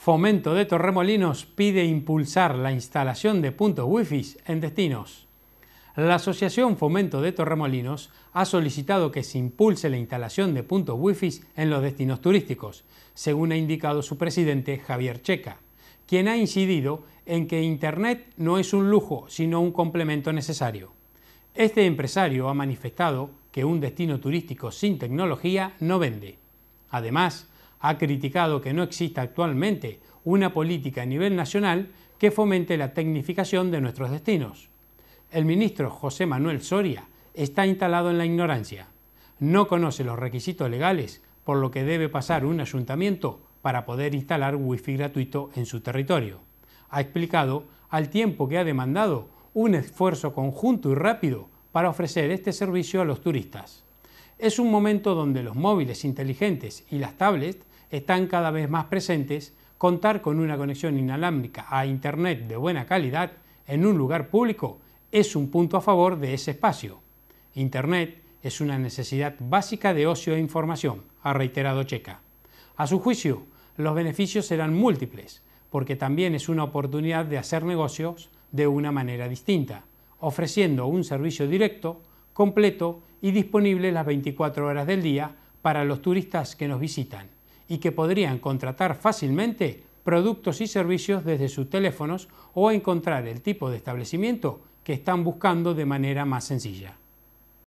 Fomento de Torremolinos pide impulsar la instalación de puntos wifi en destinos. La Asociación Fomento de Torremolinos ha solicitado que se impulse la instalación de puntos wifi en los destinos turísticos, según ha indicado su presidente Javier Checa, quien ha incidido en que Internet no es un lujo, sino un complemento necesario. Este empresario ha manifestado que un destino turístico sin tecnología no vende. Además, ha criticado que no exista actualmente una política a nivel nacional que fomente la tecnificación de nuestros destinos. El ministro José Manuel Soria está instalado en la ignorancia. No conoce los requisitos legales por lo que debe pasar un ayuntamiento para poder instalar wifi gratuito en su territorio. Ha explicado al tiempo que ha demandado un esfuerzo conjunto y rápido para ofrecer este servicio a los turistas. Es un momento donde los móviles inteligentes y las tablets están cada vez más presentes, contar con una conexión inalámbrica a Internet de buena calidad en un lugar público es un punto a favor de ese espacio. Internet es una necesidad básica de ocio e información, ha reiterado Checa. A su juicio, los beneficios serán múltiples, porque también es una oportunidad de hacer negocios de una manera distinta, ofreciendo un servicio directo, completo y disponible las 24 horas del día para los turistas que nos visitan y que podrían contratar fácilmente productos y servicios desde sus teléfonos o encontrar el tipo de establecimiento que están buscando de manera más sencilla.